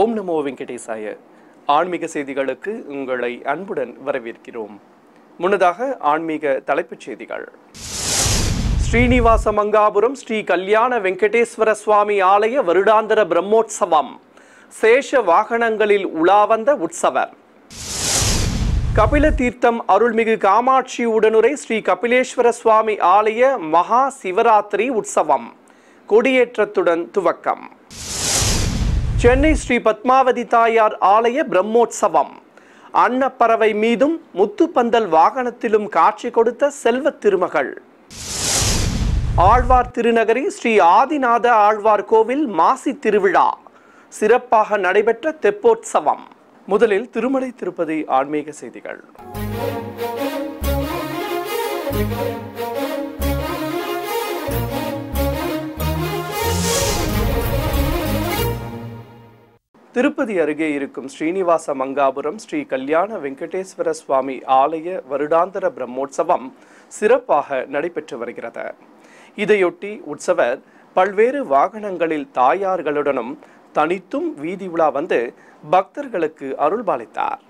ஓம் நமோ வெங்கடேசாய ஆன்மீக செய்திகளுக்கு உங்களை அன்புடன் வரவேற்கிறோம் முன்னதாக ஆன்மீக தலைப்புச் செய்திகள் ஸ்ரீனிவாச மங்காபுரம் ஸ்ரீ கல்யாண வெங்கடேஸ்வர சுவாமி ஆலய வருடாந்திர பிரம்மோற்சவம் சேஷ வாகனங்களில் உலாவந்த உற்சவர் கபில தீர்த்தம் அருள்மிகு காமாட்சி உடனுரை ஸ்ரீ கபிலேஸ்வர சுவாமி ஆலய மகா சிவராத்திரி உற்சவம் கொடியேற்றத்துடன் துவக்கம் சென்னை ஸ்ரீ பத்மாவதி தாயார் ஆலய பிரம்மோற்சவம் அன்னப்பறவை மீதும் முத்துப்பந்தல் வாகனத்திலும் காட்சி கொடுத்த செல்வ திருமகள் ஆழ்வார் திருநகரி ஸ்ரீ ஆதிநாத ஆழ்வார் கோவில் மாசி திருவிழா சிறப்பாக நடைபெற்ற தெப்போற்சவம் முதலில் திருமலை திருப்பதி ஆன்மீக செய்திகள் திருப்பதி அருகே இருக்கும் ஸ்ரீனிவாச மங்காபுரம் ஸ்ரீ கல்யாண வெங்கடேஸ்வர சுவாமி ஆலய வருடாந்திர பிரம்மோற்சவம் சிறப்பாக நடைபெற்று வருகிறது இதையொட்டி உற்சவர் பல்வேறு வாகனங்களில் தாயார்களுடனும் தனித்தும் வீதி உலா வந்து பக்தர்களுக்கு அருள்பாலித்தார்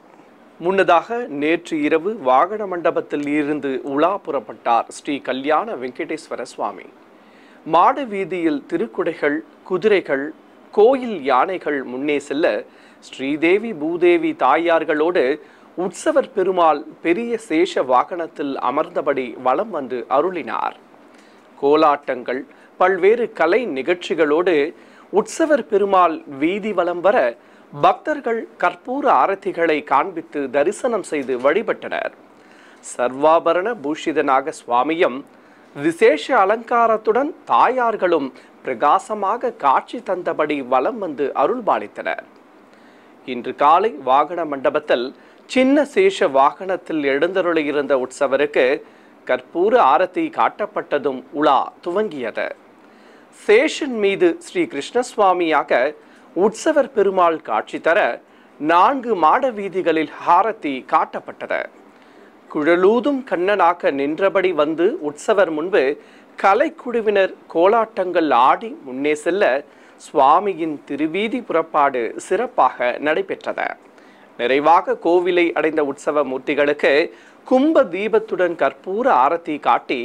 முன்னதாக நேற்று இரவு வாகன மண்டபத்தில் இருந்து உலா புறப்பட்டார் ஸ்ரீ கல்யாண வெங்கடேஸ்வர சுவாமி மாடு வீதியில் திருக்குடைகள் குதிரைகள் கோயில் யானைகள் முன்னே செல்ல ஸ்ரீதேவி பூதேவி தாயார்களோடு உற்சவர் பெருமாள் பெரிய சேஷ வாகனத்தில் அமர்ந்தபடி வலம் வந்து அருளினார் கோலாட்டங்கள் பல்வேறு கலை நிகழ்ச்சிகளோடு உற்சவர் பெருமாள் வீதி வலம் வர பக்தர்கள் கற்பூர ஆரத்திகளை காண்பித்து தரிசனம் செய்து வழிபட்டனர் சர்வாபரண பூஷிதனாக சுவாமியும் விசேஷ அலங்காரத்துடன் தாயார்களும் பிரகாசமாக காட்சி தந்தபடி வலம் வந்து அருள்பாலித்தனர் இன்று காலை வாகன மண்டபத்தில் சின்ன சேஷ வாகனத்தில் எழுந்தருளியிருந்த உற்சவருக்கு கற்பூர ஆரத்தி காட்டப்பட்டதும் உலா துவங்கியது சேஷன் மீது ஸ்ரீ கிருஷ்ணசுவாமியாக உற்சவர் பெருமாள் காட்சி தர நான்கு மாட வீதிகளில் ஆரத்தி காட்டப்பட்டது குழலூதும் கண்ணனாக நின்றபடி வந்து உற்சவர் முன்பு கலைக்குழுவினர் கோலாட்டங்கள் ஆடி முன்னே செல்ல சுவாமியின் திருவீதி புறப்பாடு சிறப்பாக நடைபெற்றது நிறைவாக கோவிலை அடைந்த உற்சவ மூர்த்திகளுக்கு கும்ப தீபத்துடன் கற்பூர ஆரத்தி காட்டி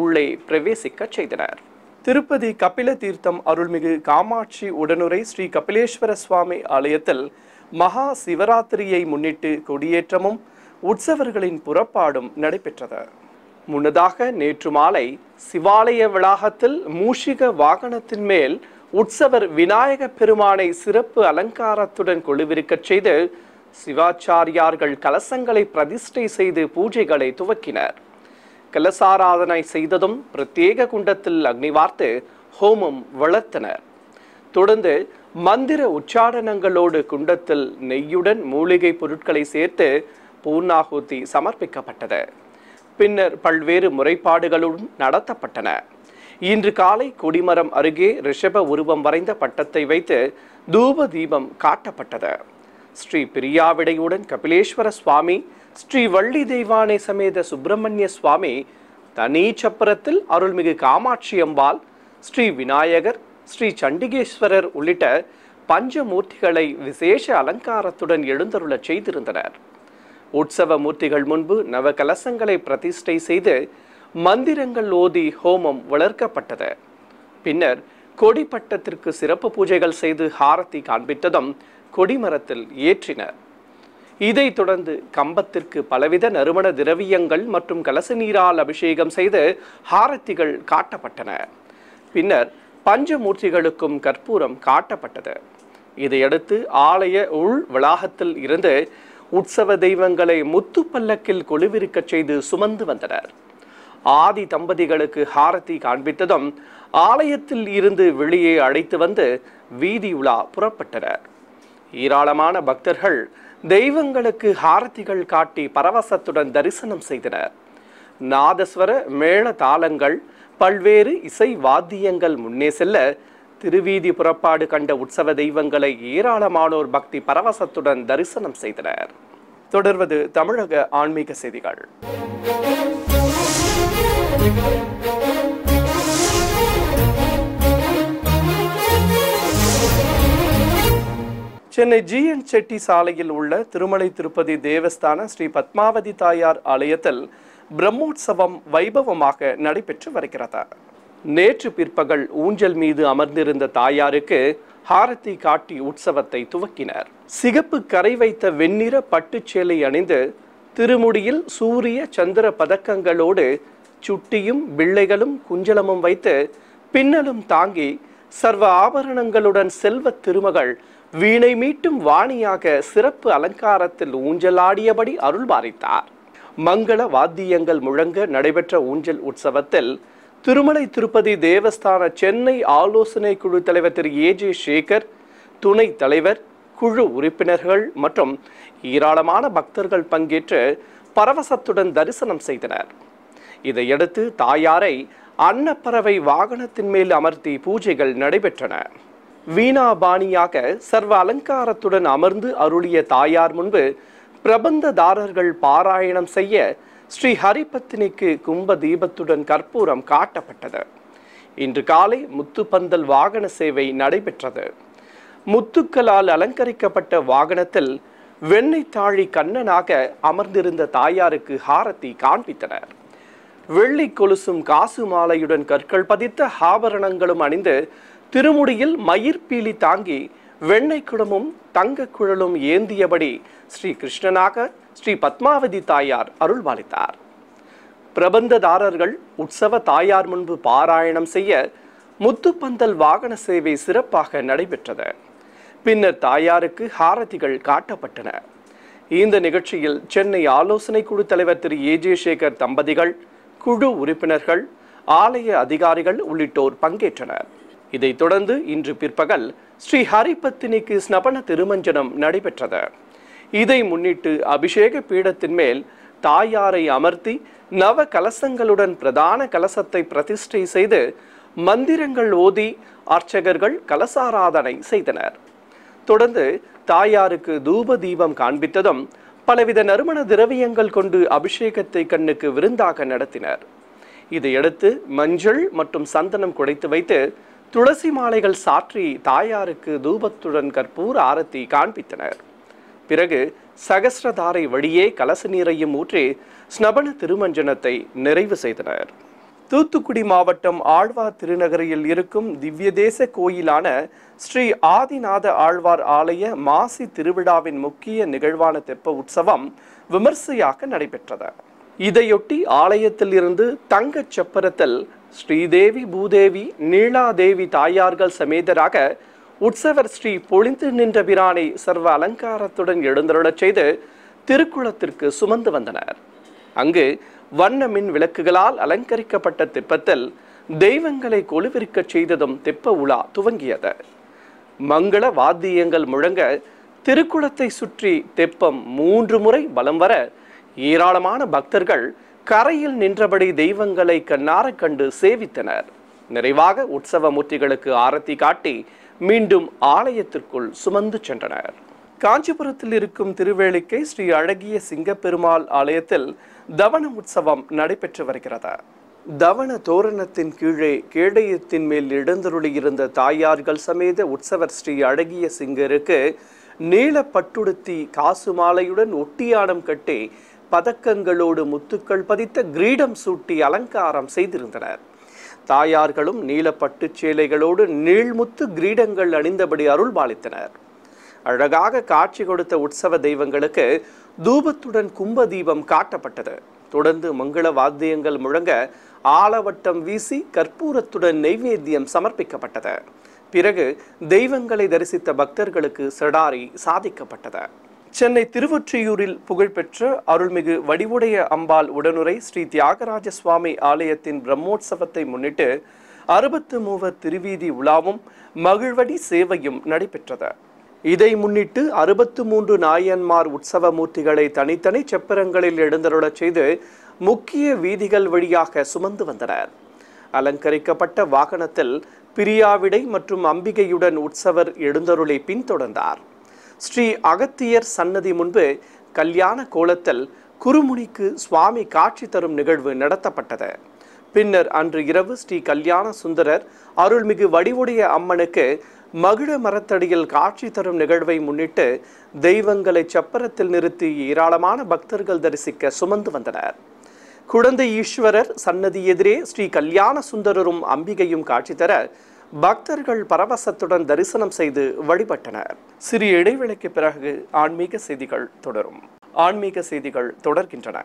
உள்ளே பிரவேசிக்கச் செய்தனர் திருப்பதி கபில தீர்த்தம் அருள்மிகு காமாட்சி உடனுரை ஸ்ரீ கபிலேஸ்வர சுவாமி ஆலயத்தில் மகா சிவராத்திரியை முன்னிட்டு கொடியேற்றமும் உற்சவர்களின் புறப்பாடும் நடைபெற்றது முன்னதாக நேற்று மாலை சிவாலய வளாகத்தில் மூஷிக வாகனத்தின் மேல் உற்சவர் விநாயக பெருமானை சிறப்பு அலங்காரத்துடன் கொழுவிருக்கச் செய்து சிவாச்சாரியார்கள் கலசங்களை பிரதிஷ்டை செய்து பூஜைகளை துவக்கினர் கலசாராதனை செய்ததும் பிரத்யேக குண்டத்தில் அக்னி வார்த்து ஹோமம் வளர்த்தனர் தொடர்ந்து மந்திர உச்சாரணங்களோடு குண்டத்தில் நெய்யுடன் மூலிகை பொருட்களை சேர்த்து பூர்ணாகுதி சமர்ப்பிக்கப்பட்டது பின்னர் பல்வேறு முறைப்பாடுகளுடன் நடத்தப்பட்டன இன்று காலை கொடிமரம் அருகே ரிஷப உருவம் வரைந்த பட்டத்தை வைத்து தூப தீபம் காட்டப்பட்டது ஸ்ரீ பிரியாவிடையுடன் கபிலேஸ்வர சுவாமி ஸ்ரீ வள்ளி தெய்வானை சமேத சுப்பிரமணிய சுவாமி தனி சப்பரத்தில் அருள்மிகு காமாட்சி அம்பாள் ஸ்ரீ விநாயகர் ஸ்ரீ சண்டிகேஸ்வரர் உள்ளிட்ட பஞ்சமூர்த்திகளை விசேஷ அலங்காரத்துடன் எழுந்தருளச் செய்திருந்தனர் உற்சவ மூர்த்திகள் முன்பு நவகலசங்களை பிரதிஷ்டை செய்து மந்திரங்கள் ஓதி ஹோமம் வளர்க்கப்பட்டது பின்னர் கொடிப்பட்டத்திற்கு சிறப்பு பூஜைகள் செய்து ஹாரத்தி காண்பித்ததும் கொடிமரத்தில் ஏற்றினர் இதைத் தொடர்ந்து கம்பத்திற்கு பலவித நறுமண திரவியங்கள் மற்றும் கலச நீரால் அபிஷேகம் செய்து ஹாரத்திகள் காட்டப்பட்டன பின்னர் பஞ்சமூர்த்திகளுக்கும் கற்பூரம் காட்டப்பட்டது இதையடுத்து ஆலய உள் வளாகத்தில் இருந்து உற்சவ தெய்வங்களை முத்து பல்லக்கில் கொலுவிருக்க செய்து சுமந்து வந்தனர் ஆதி தம்பதிகளுக்கு ஹாரதி காண்பித்ததும் ஆலயத்தில் இருந்து வெளியே அழைத்து வந்து வீதி உலா புறப்பட்டனர் ஏராளமான பக்தர்கள் தெய்வங்களுக்கு ஹாரதிகள் காட்டி பரவசத்துடன் தரிசனம் செய்தனர் நாதஸ்வர மேள தாளங்கள் பல்வேறு இசை வாத்தியங்கள் முன்னே செல்ல திருவீதி புறப்பாடு கண்ட உற்சவ தெய்வங்களை ஏராளமானோர் பக்தி பரவசத்துடன் தரிசனம் செய்தனர் தொடர்வது தமிழக ஆன்மீக செய்திகள் சென்னை ஜி என் செட்டி சாலையில் உள்ள திருமலை திருப்பதி தேவஸ்தான ஸ்ரீ பத்மாவதி தாயார் ஆலயத்தில் பிரம்மோற்சவம் வைபவமாக நடைபெற்று வருகிறது நேற்று பிற்பகல் ஊஞ்சல் மீது அமர்ந்திருந்த தாயாருக்கு ஹாரத்தி காட்டி உற்சவத்தை துவக்கினர் சிகப்பு கரை வைத்த வெண்ணிற பட்டுச்சேலை அணிந்து திருமுடியில் சூரிய சந்திர பதக்கங்களோடு சுட்டியும் பிள்ளைகளும் குஞ்சலமும் வைத்து பின்னலும் தாங்கி சர்வ ஆபரணங்களுடன் செல்வ திருமகள் வீணை மீட்டும் வாணியாக சிறப்பு அலங்காரத்தில் ஊஞ்சலாடியபடி அருள்பாரித்தார் மங்கள வாத்தியங்கள் முழங்க நடைபெற்ற ஊஞ்சல் உற்சவத்தில் திருமலை திருப்பதி தேவஸ்தான சென்னை ஆலோசனை குழு தலைவர் திரு ஏஜே சேகர் துணை தலைவர் குழு உறுப்பினர்கள் மற்றும் ஏராளமான பக்தர்கள் பங்கேற்று பரவசத்துடன் தரிசனம் செய்தனர் இதையடுத்து தாயாரை அன்னப்பறவை வாகனத்தின் மேல் அமர்த்தி பூஜைகள் நடைபெற்றன வீணாபாணியாக சர்வ அலங்காரத்துடன் அமர்ந்து அருளிய தாயார் முன்பு பிரபந்ததாரர்கள் பாராயணம் செய்ய ஸ்ரீ ஹரிபத்தினிக்கு கும்ப தீபத்துடன் கற்பூரம் காட்டப்பட்டது இன்று காலை முத்துப்பந்தல் வாகன சேவை நடைபெற்றது முத்துக்களால் அலங்கரிக்கப்பட்ட வாகனத்தில் வெண்ணெய் தாழி கண்ணனாக அமர்ந்திருந்த தாயாருக்கு ஹாரத்தி காண்பித்தனர் வெள்ளி கொலுசும் காசு மாலையுடன் கற்கள் பதித்த ஆபரணங்களும் அணிந்து திருமுடியில் மயிர்பீலி தாங்கி வெண்ணை குடமும் தங்க குழலும் ஏந்தியபடி ஸ்ரீ கிருஷ்ணனாக ஸ்ரீ பத்மாவதி தாயார் அருள்வாளித்தார் பிரபந்ததாரர்கள் உற்சவ தாயார் முன்பு பாராயணம் செய்ய முத்துப்பந்தல் வாகன சேவை சிறப்பாக நடைபெற்றது பின்னர் தாயாருக்கு ஹாரதிகள் காட்டப்பட்டன இந்த நிகழ்ச்சியில் சென்னை ஆலோசனை குழு தலைவர் திரு ஏஜேசேகர் தம்பதிகள் குழு உறுப்பினர்கள் ஆலய அதிகாரிகள் உள்ளிட்டோர் பங்கேற்றனர் இதைத் தொடர்ந்து இன்று பிற்பகல் ஸ்ரீ ஹரிபத்தினிக்கு ஸ்நபன திருமஞ்சனம் நடைபெற்றது இதை முன்னிட்டு அபிஷேக பீடத்தின் மேல் தாயாரை அமர்த்தி நவ கலசங்களுடன் பிரதான கலசத்தை பிரதிஷ்டை செய்து மந்திரங்கள் ஓதி அர்ச்சகர்கள் கலசாராதனை செய்தனர் தொடர்ந்து தாயாருக்கு தூப தீபம் காண்பித்ததும் பலவித நறுமண திரவியங்கள் கொண்டு அபிஷேகத்தை கண்ணுக்கு விருந்தாக நடத்தினர் இதையடுத்து மஞ்சள் மற்றும் சந்தனம் குடைத்து வைத்து துளசி மாலைகள் சாற்றி தாயாருக்கு தூபத்துடன் கற்பூர் ஆரத்தி காண்பித்தனர் பிறகு சகசிரதாரை வழியே கலச நீரையும் ஊற்றி ஸ்நபன திருமஞ்சனத்தை நிறைவு செய்தனர் தூத்துக்குடி மாவட்டம் ஆழ்வார் திருநகரில் இருக்கும் திவ்யதேச கோயிலான ஸ்ரீ ஆதிநாத ஆழ்வார் ஆலய மாசி திருவிழாவின் முக்கிய நிகழ்வான தெப்ப உற்சவம் விமர்சையாக நடைபெற்றது இதையொட்டி ஆலயத்தில் இருந்து தங்கச் சப்பரத்தில் ஸ்ரீதேவி பூதேவி நீலாதேவி தாயார்கள் சமேதராக உற்சவர் ஸ்ரீ பொழிந்து நின்ற பிரானை சர்வ அலங்காரத்துடன் எழுந்தருளச் செய்து திருக்குளத்திற்கு சுமந்து வந்தனர் அங்கு வண்ண மின் விளக்குகளால் அலங்கரிக்கப்பட்ட திப்பத்தில் தெய்வங்களை கொலுவிற்கச் செய்ததும் திப்ப உலா துவங்கியது மங்கள வாத்தியங்கள் முழங்க திருக்குளத்தை சுற்றி தெப்பம் மூன்று முறை பலம் வர ஏராளமான பக்தர்கள் கரையில் நின்றபடி தெய்வங்களை கண்ணார கண்டு சேவித்தனர் நிறைவாக உற்சவ மூர்த்திகளுக்கு ஆரத்தி காட்டி மீண்டும் ஆலயத்திற்குள் சுமந்து சென்றனர் காஞ்சிபுரத்தில் இருக்கும் திருவேளிக்கை ஸ்ரீ அழகிய சிங்கப்பெருமாள் ஆலயத்தில் தவன உற்சவம் நடைபெற்று வருகிறது தவன தோரணத்தின் கீழே கேடயத்தின் மேல் இருந்த தாயார்கள் சமேத உற்சவர் ஸ்ரீ அழகிய சிங்கருக்கு நீல பட்டுடுத்தி காசு மாலையுடன் ஒட்டியானம் கட்டி பதக்கங்களோடு முத்துக்கள் பதித்த கிரீடம் சூட்டி அலங்காரம் செய்திருந்தனர் தாயார்களும் நீலப்பட்டு சேலைகளோடு நீள்முத்து கிரீடங்கள் அணிந்தபடி அருள் பாலித்தனர் அழகாக காட்சி கொடுத்த உற்சவ தெய்வங்களுக்கு தூபத்துடன் கும்ப தீபம் காட்டப்பட்டது தொடர்ந்து மங்கள வாத்தியங்கள் முழங்க ஆலவட்டம் வீசி கற்பூரத்துடன் நெய்வேத்தியம் சமர்ப்பிக்கப்பட்டது பிறகு தெய்வங்களை தரிசித்த பக்தர்களுக்கு செடாரி சாதிக்கப்பட்டது சென்னை திருவொற்றியூரில் புகழ்பெற்ற அருள்மிகு வடிவுடைய அம்பாள் உடனுரை ஸ்ரீ தியாகராஜ சுவாமி ஆலயத்தின் பிரம்மோற்சவத்தை முன்னிட்டு அறுபத்து மூவர் திருவீதி உலாவும் மகிழ்வடி சேவையும் நடைபெற்றது இதை முன்னிட்டு அறுபத்து மூன்று நாயன்மார் உற்சவ மூர்த்திகளை தனித்தனி செப்பரங்களில் எழுந்தருளச் செய்து முக்கிய வீதிகள் வழியாக சுமந்து வந்தனர் அலங்கரிக்கப்பட்ட வாகனத்தில் பிரியாவிடை மற்றும் அம்பிகையுடன் உற்சவர் எழுந்தருளை பின்தொடர்ந்தார் ஸ்ரீ அகத்தியர் சன்னதி முன்பு கல்யாண கோலத்தில் குருமுனிக்கு சுவாமி காட்சி தரும் நிகழ்வு நடத்தப்பட்டது பின்னர் அன்று இரவு ஸ்ரீ கல்யாண சுந்தரர் அருள்மிகு வடிவுடைய அம்மனுக்கு மகிழ மரத்தடியில் காட்சி தரும் நிகழ்வை முன்னிட்டு தெய்வங்களை சப்பரத்தில் நிறுத்தி ஏராளமான பக்தர்கள் தரிசிக்க சுமந்து வந்தனர் குழந்தை ஈஸ்வரர் சன்னதி எதிரே ஸ்ரீ கல்யாண சுந்தரரும் அம்பிகையும் காட்சி தர பக்தர்கள் பரவசத்துடன் தரிசனம் செய்து வழிபட்டனர் சிறிய இடைவெளிக்கு பிறகு ஆன்மீக செய்திகள் தொடரும் ஆன்மீக செய்திகள் தொடர்கின்றன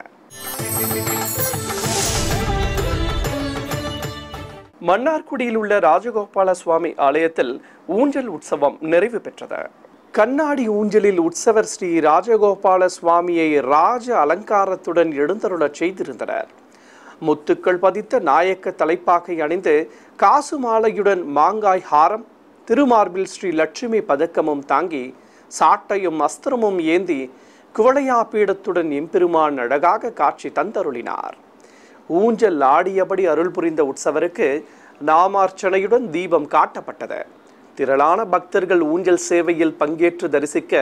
மன்னார்குடியில் உள்ள ராஜகோபால சுவாமி ஆலயத்தில் ஊஞ்சல் உற்சவம் நிறைவு பெற்றது கண்ணாடி ஊஞ்சலில் உற்சவர் ஸ்ரீ ராஜகோபால சுவாமியை ராஜ அலங்காரத்துடன் எழுந்தருளச் செய்திருந்தனர் முத்துக்கள் பதித்த நாயக்க தலைப்பாகை அணிந்து காசு மாலையுடன் மாங்காய் ஹாரம் திருமார்பில் ஸ்ரீ லட்சுமி பதக்கமும் தாங்கி சாட்டையும் அஸ்திரமும் ஏந்தி குவளையா பீடத்துடன் எம்பெருமான் அழகாக காட்சி தந்தருளினார் ஊஞ்சல் ஆடியபடி அருள் புரிந்த உற்சவருக்கு நாமார்ச்சனையுடன் தீபம் காட்டப்பட்டது திரளான பக்தர்கள் ஊஞ்சல் சேவையில் பங்கேற்று தரிசிக்க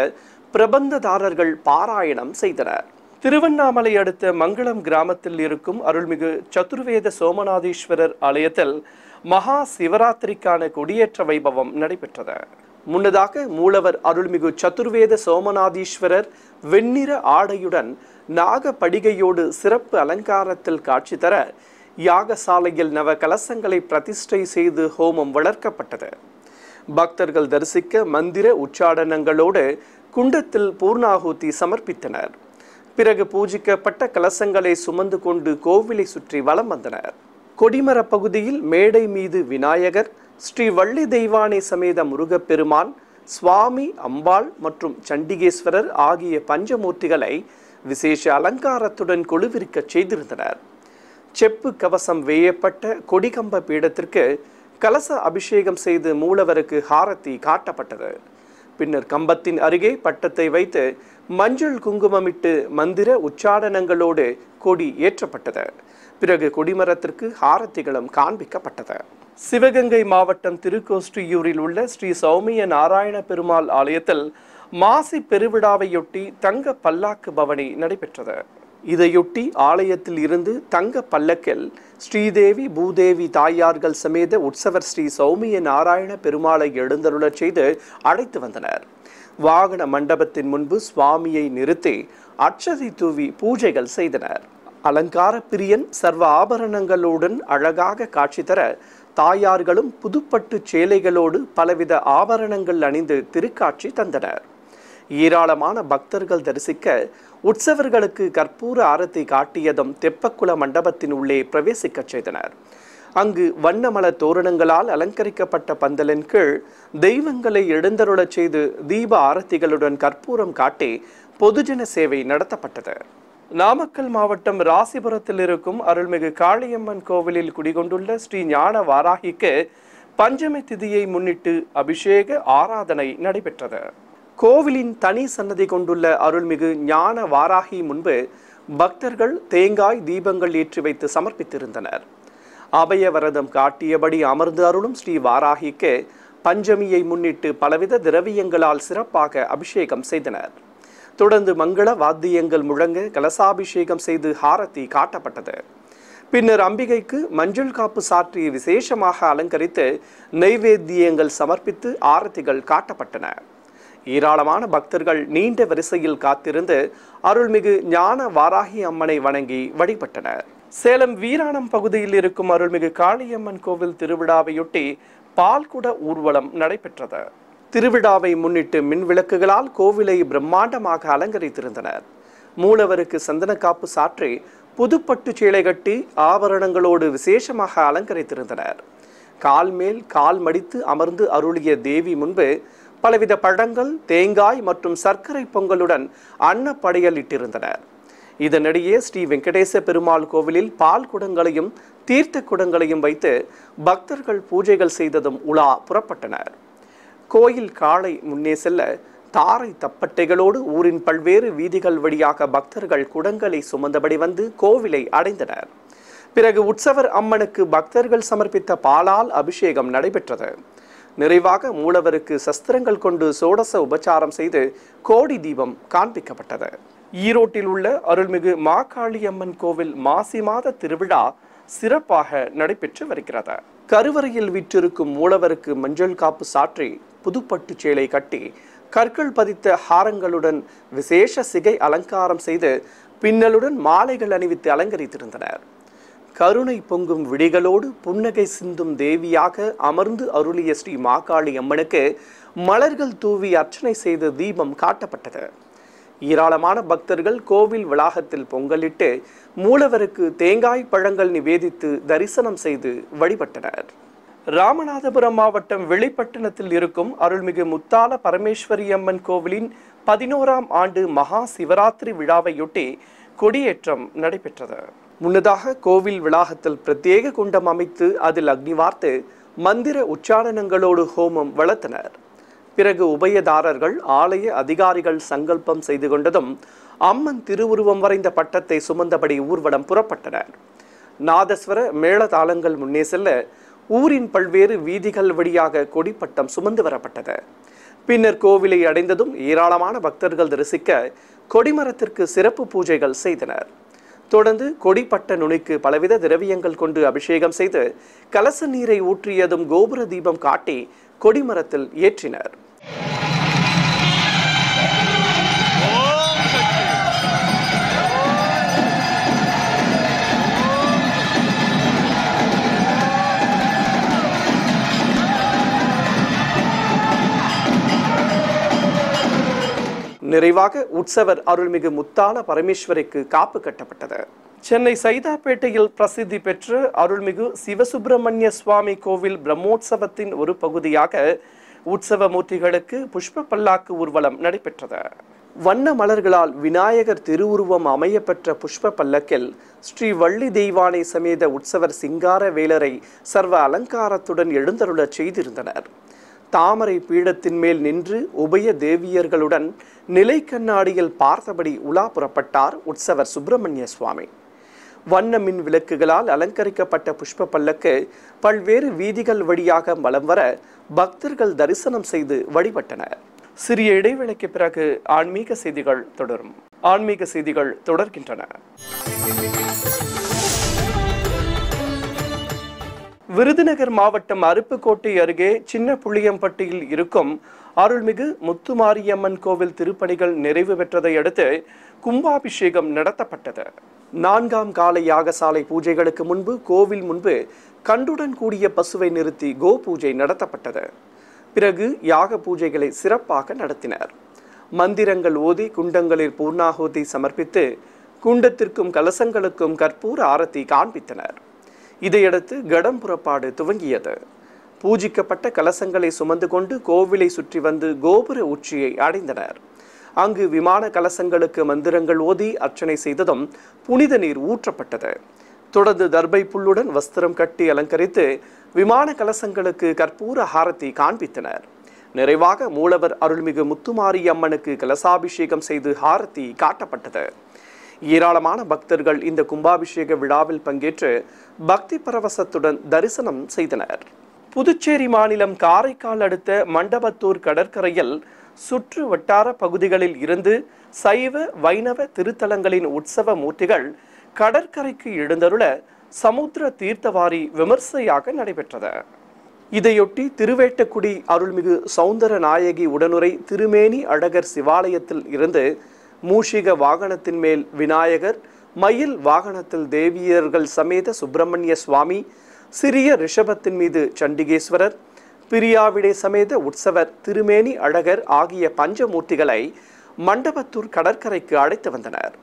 பிரபந்ததாரர்கள் பாராயணம் செய்தனர் திருவண்ணாமலை அடுத்த மங்களம் கிராமத்தில் இருக்கும் அருள்மிகு சதுர்வேத சோமநாதீஸ்வரர் ஆலயத்தில் மகா சிவராத்திரிக்கான கொடியேற்ற வைபவம் நடைபெற்றது முன்னதாக மூலவர் அருள்மிகு சதுர்வேத சோமநாதீஸ்வரர் வெண்ணிற ஆடையுடன் நாக படிகையோடு சிறப்பு அலங்காரத்தில் காட்சி தர யாகசாலையில் நவ கலசங்களை பிரதிஷ்டை செய்து ஹோமம் வளர்க்கப்பட்டது பக்தர்கள் தரிசிக்க மந்திர உச்சாடனங்களோடு குண்டத்தில் பூர்ணாகூதி சமர்ப்பித்தனர் பிறகு பூஜிக்கப்பட்ட கலசங்களை சுமந்து கொண்டு கோவிலை சுற்றி வலம் வந்தனர் கொடிமர பகுதியில் மேடை மீது விநாயகர் ஸ்ரீ வள்ளி தெய்வானை சமேத முருகப்பெருமான் சுவாமி அம்பாள் மற்றும் சண்டிகேஸ்வரர் ஆகிய பஞ்சமூர்த்திகளை விசேஷ அலங்காரத்துடன் கொழுவிற்கச் செய்திருந்தனர் செப்பு கவசம் வேயப்பட்ட கொடிகம்ப பீடத்திற்கு கலச அபிஷேகம் செய்து மூலவருக்கு ஹாரத்தி காட்டப்பட்டது பின்னர் கம்பத்தின் அருகே பட்டத்தை வைத்து மஞ்சள் குங்குமமிட்டு மந்திர உச்சாடனங்களோடு கொடி ஏற்றப்பட்டது பிறகு கொடிமரத்திற்கு ஆரத்திகளும் காண்பிக்கப்பட்டது சிவகங்கை மாவட்டம் திருக்கோஸ்டியூரில் உள்ள ஸ்ரீ சௌமிய நாராயண பெருமாள் ஆலயத்தில் மாசி பெருவிழாவையொட்டி தங்க பல்லாக்கு பவனி நடைபெற்றது இதையொட்டி ஆலயத்தில் இருந்து தங்க பல்லக்கில் ஸ்ரீதேவி பூதேவி தாயார்கள் சமேத உற்சவர் ஸ்ரீ சௌமிய நாராயண பெருமாளை எழுந்தருளச் செய்து அழைத்து வந்தனர் வாகன மண்டபத்தின் முன்பு சுவாமியை நிறுத்தி அட்சதை தூவி பூஜைகள் செய்தனர் அலங்கார பிரியன் சர்வ ஆபரணங்களுடன் அழகாக காட்சி தர தாயார்களும் புதுப்பட்டு சேலைகளோடு பலவித ஆபரணங்கள் அணிந்து திருக்காட்சி தந்தனர் ஏராளமான பக்தர்கள் தரிசிக்க உற்சவர்களுக்கு கற்பூர ஆரத்தை காட்டியதும் தெப்பக்குள மண்டபத்தின் உள்ளே பிரவேசிக்கச் செய்தனர் அங்கு வண்ணமல தோரணங்களால் அலங்கரிக்கப்பட்ட பந்தலின் கீழ் தெய்வங்களை எழுந்தருளச் செய்து தீப ஆரத்திகளுடன் கற்பூரம் காட்டி பொதுஜன சேவை நடத்தப்பட்டது நாமக்கல் மாவட்டம் ராசிபுரத்தில் இருக்கும் அருள்மிகு காளியம்மன் கோவிலில் குடிகொண்டுள்ள ஸ்ரீ ஞான வாராகிக்கு பஞ்சமி திதியை முன்னிட்டு அபிஷேக ஆராதனை நடைபெற்றது கோவிலின் தனி சன்னதி கொண்டுள்ள அருள்மிகு ஞான வாராகி முன்பு பக்தர்கள் தேங்காய் தீபங்கள் ஏற்றி வைத்து சமர்ப்பித்திருந்தனர் அபயவரதம் காட்டியபடி அமர்ந்து அருளும் ஸ்ரீ வாராகிக்கு பஞ்சமியை முன்னிட்டு பலவித திரவியங்களால் சிறப்பாக அபிஷேகம் செய்தனர் தொடர்ந்து மங்கள வாத்தியங்கள் முழங்க கலசாபிஷேகம் செய்து ஹாரத்தி காட்டப்பட்டது பின்னர் அம்பிகைக்கு மஞ்சள் காப்பு சாற்றி விசேஷமாக அலங்கரித்து நெய்வேத்தியங்கள் சமர்ப்பித்து ஆரத்திகள் காட்டப்பட்டன ஏராளமான பக்தர்கள் நீண்ட வரிசையில் காத்திருந்து அருள்மிகு ஞான வாராகி அம்மனை வணங்கி வழிபட்டனர் சேலம் வீராணம் பகுதியில் இருக்கும் அருள்மிகு காளியம்மன் கோவில் திருவிழாவையொட்டி பால்குட ஊர்வலம் நடைபெற்றது திருவிழாவை முன்னிட்டு மின் விளக்குகளால் கோவிலை பிரம்மாண்டமாக அலங்கரித்திருந்தனர் மூலவருக்கு சந்தனக்காப்பு சாற்றி புதுப்பட்டு சீலை கட்டி ஆபரணங்களோடு விசேஷமாக அலங்கரித்திருந்தனர் கால் மேல் கால் மடித்து அமர்ந்து அருளிய தேவி முன்பு பலவித பழங்கள் தேங்காய் மற்றும் சர்க்கரை பொங்கலுடன் அன்னப்படையலிட்டிருந்தனர் இதனிடையே ஸ்ரீ வெங்கடேச பெருமாள் கோவிலில் பால் குடங்களையும் தீர்த்த குடங்களையும் வைத்து பக்தர்கள் பூஜைகள் செய்ததும் உலா புறப்பட்டனர் கோயில் காலை முன்னே செல்ல தாரை தப்பட்டைகளோடு ஊரின் பல்வேறு வீதிகள் வழியாக பக்தர்கள் குடங்களை சுமந்தபடி வந்து கோவிலை அடைந்தனர் பிறகு உற்சவர் அம்மனுக்கு பக்தர்கள் சமர்ப்பித்த பாலால் அபிஷேகம் நடைபெற்றது நிறைவாக மூலவருக்கு சஸ்திரங்கள் கொண்டு சோடச உபச்சாரம் செய்து கோடி தீபம் காண்பிக்கப்பட்டது ஈரோட்டில் உள்ள அருள்மிகு மாகாளியம்மன் கோவில் மாசி மாத திருவிழா சிறப்பாக நடைபெற்று வருகிறது கருவறையில் விற்றிருக்கும் மூலவருக்கு மஞ்சள் காப்பு சாற்றி புதுப்பட்டு சேலை கட்டி கற்கள் பதித்த ஹாரங்களுடன் விசேஷ சிகை அலங்காரம் செய்து பின்னலுடன் மாலைகள் அணிவித்து அலங்கரித்திருந்தனர் கருணை பொங்கும் விழிகளோடு புன்னகை சிந்தும் தேவியாக அமர்ந்து அருளிய ஸ்ரீ மாகாளி அம்மனுக்கு மலர்கள் தூவி அர்ச்சனை செய்து தீபம் காட்டப்பட்டது ஏராளமான பக்தர்கள் கோவில் வளாகத்தில் பொங்கலிட்டு மூலவருக்கு தேங்காய் பழங்கள் நிவேதித்து தரிசனம் செய்து வழிபட்டனர் ராமநாதபுரம் மாவட்டம் வெளிப்பட்டினத்தில் இருக்கும் அருள்மிகு முத்தால பரமேஸ்வரி அம்மன் கோவிலின் பதினோராம் ஆண்டு மகா சிவராத்திரி விழாவையொட்டி கொடியேற்றம் நடைபெற்றது முன்னதாக கோவில் வளாகத்தில் பிரத்யேக குண்டம் அமைத்து அதில் அக்னிவார்த்து மந்திர உச்சாரணங்களோடு ஹோமம் வளர்த்தனர் பிறகு உபயதாரர்கள் ஆலய அதிகாரிகள் சங்கல்பம் செய்து கொண்டதும் அம்மன் திருவுருவம் வரைந்த பட்டத்தை சுமந்தபடி ஊர்வலம் புறப்பட்டனர் நாதஸ்வர மேளதாளங்கள் முன்னே செல்ல ஊரின் பல்வேறு வீதிகள் வழியாக கொடிப்பட்டம் சுமந்து வரப்பட்டது பின்னர் கோவிலை அடைந்ததும் ஏராளமான பக்தர்கள் தரிசிக்க கொடிமரத்திற்கு சிறப்பு பூஜைகள் செய்தனர் தொடர்ந்து கொடிப்பட்ட நுனிக்கு பலவித திரவியங்கள் கொண்டு அபிஷேகம் செய்து கலச நீரை ஊற்றியதும் கோபுர தீபம் காட்டி கொடிமரத்தில் ஏற்றினர் நிறைவாக உற்சவர் அருள்மிகு முத்தால பரமேஸ்வரிக்கு காப்பு கட்டப்பட்டது சென்னை சைதாப்பேட்டையில் பிரசித்தி பெற்ற அருள்மிகு சிவசுப்பிரமணிய சுவாமி கோவில் பிரம்மோற்சவத்தின் ஒரு பகுதியாக உற்சவ மூர்த்திகளுக்கு புஷ்ப பல்லாக்கு ஊர்வலம் நடைபெற்றது வண்ண மலர்களால் விநாயகர் திருவுருவம் அமையப்பெற்ற புஷ்ப பல்லக்கில் ஸ்ரீ வள்ளி தெய்வானை சமேத உற்சவர் சிங்கார வேலரை சர்வ அலங்காரத்துடன் எழுந்தருளச் செய்திருந்தனர் தாமரை பீடத்தின் மேல் நின்று உபய தேவியர்களுடன் நிலை கண்ணாடியில் பார்த்தபடி உலா புறப்பட்டார் உற்சவர் சுப்பிரமணிய சுவாமி வண்ண மின் விளக்குகளால் அலங்கரிக்கப்பட்ட புஷ்ப பல்லக்கு பல்வேறு வீதிகள் வழியாக வலம் வர பக்தர்கள் தரிசனம் செய்து வழிபட்டனர் சிறிய இடைவெளிக்கு பிறகு ஆன்மீக செய்திகள் தொடரும் ஆன்மீக செய்திகள் தொடர்கின்றன விருதுநகர் மாவட்டம் அருப்புக்கோட்டை அருகே சின்ன புளியம்பட்டியில் இருக்கும் அருள்மிகு முத்துமாரியம்மன் கோவில் திருப்பணிகள் நிறைவு பெற்றதை அடுத்து கும்பாபிஷேகம் நடத்தப்பட்டது நான்காம் கால யாகசாலை பூஜைகளுக்கு முன்பு கோவில் முன்பு கண்டுடன் கூடிய பசுவை நிறுத்தி கோ பூஜை நடத்தப்பட்டது பிறகு யாக பூஜைகளை சிறப்பாக நடத்தினர் மந்திரங்கள் ஓதி குண்டங்களில் பூர்ணாகோதி சமர்ப்பித்து குண்டத்திற்கும் கலசங்களுக்கும் கற்பூர் ஆரத்தி காண்பித்தனர் இதையடுத்து கடம் புறப்பாடு துவங்கியது பூஜிக்கப்பட்ட கலசங்களை சுமந்து கொண்டு கோவிலை சுற்றி வந்து கோபுர உச்சியை அடைந்தனர் அங்கு விமான கலசங்களுக்கு மந்திரங்கள் ஓதி அர்ச்சனை செய்ததும் புனித நீர் ஊற்றப்பட்டது தொடர்ந்து தர்பை புல்லுடன் வஸ்திரம் கட்டி அலங்கரித்து விமான கலசங்களுக்கு கற்பூர ஹாரத்தை காண்பித்தனர் நிறைவாக மூலவர் அருள்மிகு முத்துமாரி அம்மனுக்கு கலசாபிஷேகம் செய்து ஹாரத்தி காட்டப்பட்டது ஏராளமான பக்தர்கள் இந்த கும்பாபிஷேக விழாவில் பங்கேற்று பக்தி பரவசத்துடன் தரிசனம் செய்தனர் புதுச்சேரி மாநிலம் காரைக்கால் அடுத்த மண்டபத்தூர் கடற்கரையில் சுற்று வட்டார பகுதிகளில் இருந்து சைவ வைணவ திருத்தலங்களின் உற்சவ மூர்த்திகள் கடற்கரைக்கு எழுந்தருள சமுத்திர தீர்த்தவாரி விமர்சையாக நடைபெற்றது இதையொட்டி திருவேட்டக்குடி அருள்மிகு சௌந்தர நாயகி உடனுரை திருமேனி அழகர் சிவாலயத்தில் இருந்து மூஷிக வாகனத்தின் மேல் விநாயகர் மயில் வாகனத்தில் தேவியர்கள் சமேத சுப்பிரமணிய சுவாமி சிறிய ரிஷபத்தின் மீது சண்டிகேஸ்வரர் பிரியாவிடை சமேத உற்சவர் திருமேனி அழகர் ஆகிய பஞ்சமூர்த்திகளை மண்டபத்தூர் கடற்கரைக்கு அழைத்து வந்தனர்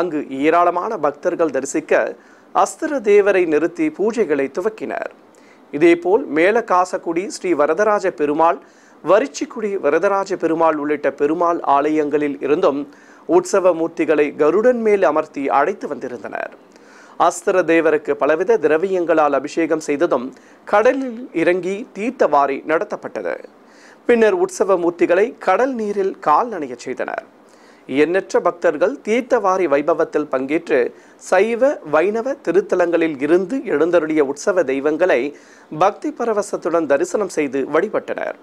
அங்கு ஏராளமான பக்தர்கள் தரிசிக்க அஸ்திர தேவரை நிறுத்தி பூஜைகளை துவக்கினர் இதேபோல் மேலகாசக்குடி ஸ்ரீ வரதராஜ பெருமாள் வரிச்சிக்குடி வரதராஜ பெருமாள் உள்ளிட்ட பெருமாள் ஆலயங்களில் இருந்தும் உற்சவ மூர்த்திகளை கருடன் மேல் அமர்த்தி அழைத்து வந்திருந்தனர் அஸ்திர தேவருக்கு பலவித திரவியங்களால் அபிஷேகம் செய்ததும் கடலில் இறங்கி தீர்த்தவாரி நடத்தப்பட்டது பின்னர் உற்சவ மூர்த்திகளை கடல் நீரில் கால் நனையச் செய்தனர் எண்ணற்ற பக்தர்கள் தீர்த்தவாரி வைபவத்தில் பங்கேற்று சைவ வைணவ திருத்தலங்களில் இருந்து எழுந்தருளிய உற்சவ தெய்வங்களை பக்தி பரவசத்துடன் தரிசனம் செய்து வழிபட்டனர்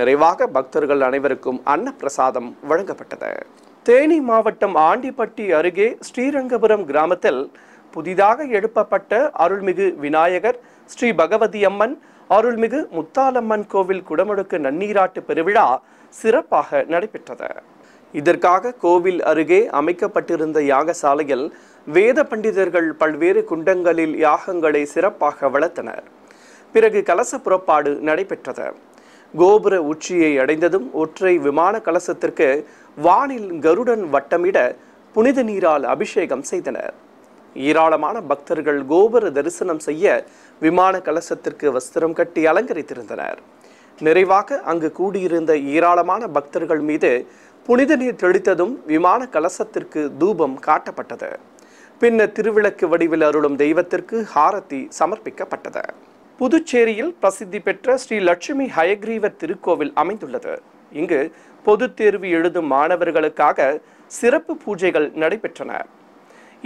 நிறைவாக பக்தர்கள் அனைவருக்கும் அன்னப்பிரசாதம் வழங்கப்பட்டது தேனி மாவட்டம் ஆண்டிப்பட்டி அருகே ஸ்ரீரங்கபுரம் கிராமத்தில் புதிதாக எழுப்பப்பட்ட அருள்மிகு விநாயகர் ஸ்ரீ பகவதி அம்மன் அருள்மிகு முத்தாலம்மன் கோவில் குடமுழுக்கு நன்னீராட்டு பெருவிழா சிறப்பாக நடைபெற்றது இதற்காக கோவில் அருகே அமைக்கப்பட்டிருந்த யாகசாலையில் வேத பண்டிதர்கள் பல்வேறு குண்டங்களில் யாகங்களை சிறப்பாக வளர்த்தனர் பிறகு கலச புறப்பாடு நடைபெற்றது கோபுர உச்சியை அடைந்ததும் ஒற்றை விமான கலசத்திற்கு வானில் கருடன் வட்டமிட புனித நீரால் அபிஷேகம் செய்தனர் ஏராளமான பக்தர்கள் கோபுர தரிசனம் செய்ய விமான கலசத்திற்கு வஸ்திரம் கட்டி அலங்கரித்திருந்தனர் நிறைவாக அங்கு கூடியிருந்த ஏராளமான பக்தர்கள் மீது புனித நீர் தெளித்ததும் விமான கலசத்திற்கு தூபம் காட்டப்பட்டது பின்னர் திருவிளக்கு வடிவில் அருளும் தெய்வத்திற்கு ஹாரத்தி சமர்ப்பிக்கப்பட்டது புதுச்சேரியில் பிரசித்தி பெற்ற ஸ்ரீ லட்சுமி ஹயக்ரீவர் திருக்கோவில் அமைந்துள்ளது இங்கு பொது தேர்வு எழுதும் மாணவர்களுக்காக சிறப்பு பூஜைகள் நடைபெற்றன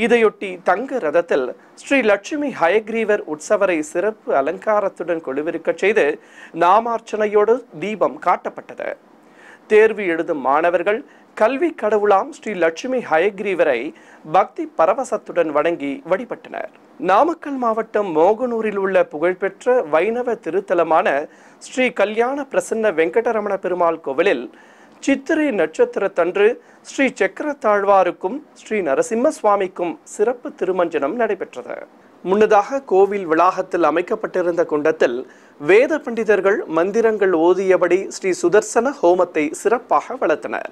இதையொட்டி தங்க ரதத்தில் ஸ்ரீ லட்சுமி ஹயக்ரீவர் உற்சவரை சிறப்பு அலங்காரத்துடன் கொழுவிருக்கச் செய்து நாமார்ச்சனையோடு தீபம் காட்டப்பட்டது தேர்வு எழுதும் மாணவர்கள் கல்வி கடவுளாம் ஸ்ரீ லட்சுமி ஹயக்ரீவரை பக்தி பரவசத்துடன் வணங்கி வழிபட்டனர் நாமக்கல் மாவட்டம் மோகனூரில் உள்ள புகழ்பெற்ற வைணவ திருத்தலமான ஸ்ரீ கல்யாண பிரசன்ன வெங்கடரமண பெருமாள் கோவிலில் சித்திரை நட்சத்திரத்தன்று ஸ்ரீ சக்கர தாழ்வாருக்கும் ஸ்ரீ நரசிம்ம சுவாமிக்கும் சிறப்பு திருமஞ்சனம் நடைபெற்றது முன்னதாக கோவில் வளாகத்தில் அமைக்கப்பட்டிருந்த குண்டத்தில் வேத பண்டிதர்கள் மந்திரங்கள் ஓதியபடி ஸ்ரீ சுதர்சன ஹோமத்தை சிறப்பாக வளர்த்தனர்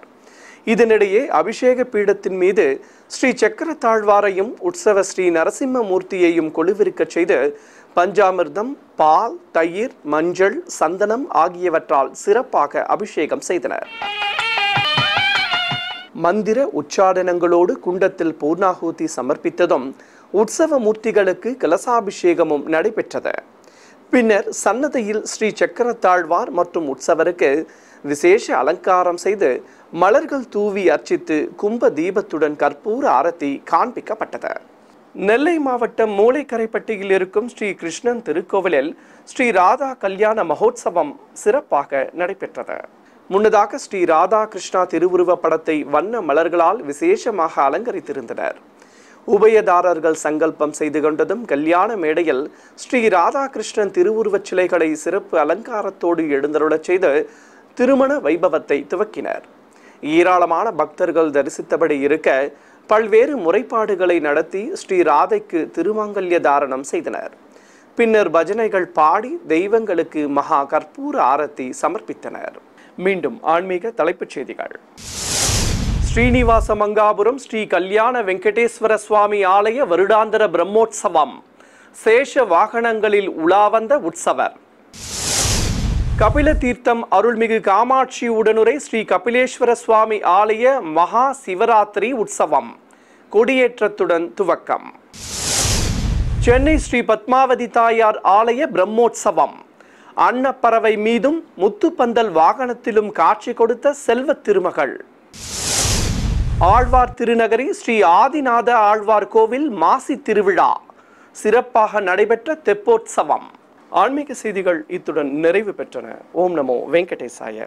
இதனிடையே அபிஷேக பீடத்தின் மீது ஸ்ரீ சக்கர தாழ்வாரையும் உற்சவ ஸ்ரீ நரசிம்ம மூர்த்தியையும் கொலுவிருக்கச் செய்து பஞ்சாமிர்தம் பால் தயிர் மஞ்சள் சந்தனம் ஆகியவற்றால் சிறப்பாக அபிஷேகம் செய்தனர் மந்திர உச்சாடனங்களோடு குண்டத்தில் பூர்ணாகூதி சமர்ப்பித்ததும் உற்சவ மூர்த்திகளுக்கு கலசாபிஷேகமும் நடைபெற்றது பின்னர் சன்னதியில் ஸ்ரீ சக்கரத்தாழ்வார் மற்றும் உற்சவருக்கு விசேஷ அலங்காரம் செய்து மலர்கள் தூவி அர்ச்சித்து கும்ப தீபத்துடன் கற்பூர ஆரத்தி காண்பிக்கப்பட்டது நெல்லை மாவட்டம் மூளைக்கரைப்பட்டியில் இருக்கும் ஸ்ரீ கிருஷ்ணன் திருக்கோவிலில் ஸ்ரீ ராதா கல்யாண மகோத்சவம் சிறப்பாக நடைபெற்றது முன்னதாக ஸ்ரீ ராதா கிருஷ்ணா திருவுருவ படத்தை வண்ண மலர்களால் விசேஷமாக அலங்கரித்திருந்தனர் உபயதாரர்கள் சங்கல்பம் செய்து கொண்டதும் கல்யாண மேடையில் ஸ்ரீ ராதாகிருஷ்ணன் திருவுருவச் சிலைகளை சிறப்பு அலங்காரத்தோடு எழுந்தருளச் செய்து திருமண வைபவத்தை துவக்கினர் ஏராளமான பக்தர்கள் தரிசித்தபடி இருக்க பல்வேறு முறைப்பாடுகளை நடத்தி ஸ்ரீ ராதைக்கு திருமாங்கல்ய தாரணம் செய்தனர் பின்னர் பஜனைகள் பாடி தெய்வங்களுக்கு மகா கற்பூர ஆரத்தி சமர்ப்பித்தனர் மீண்டும் ஆன்மீக தலைப்புச் செய்திகள் ஸ்ரீனிவாச மங்காபுரம் ஸ்ரீ கல்யாண வெங்கடேஸ்வர சுவாமி ஆலய வருடாந்திர பிரம்மோற்சவம் சேஷ வாகனங்களில் உலாவந்த உற்சவர் கபில தீர்த்தம் அருள்மிகு காமாட்சி உடனுரை ஸ்ரீ கபிலேஸ்வர சுவாமி ஆலய மகா சிவராத்திரி உற்சவம் கொடியேற்றத்துடன் துவக்கம் சென்னை ஸ்ரீ பத்மாவதி தாயார் ஆலய பிரம்மோற்சவம் அன்னப்பறவை மீதும் முத்துப்பந்தல் வாகனத்திலும் காட்சி கொடுத்த செல்வத் திருமகள் ஆழ்வார் திருநகரி ஸ்ரீ ஆதிநாத ஆழ்வார் கோவில் மாசி திருவிழா சிறப்பாக நடைபெற்ற தெப்போற்சவம் ஆன்மீக செய்திகள் இத்துடன் நிறைவு பெற்றன ஓம் நமோ வெங்கடேசாய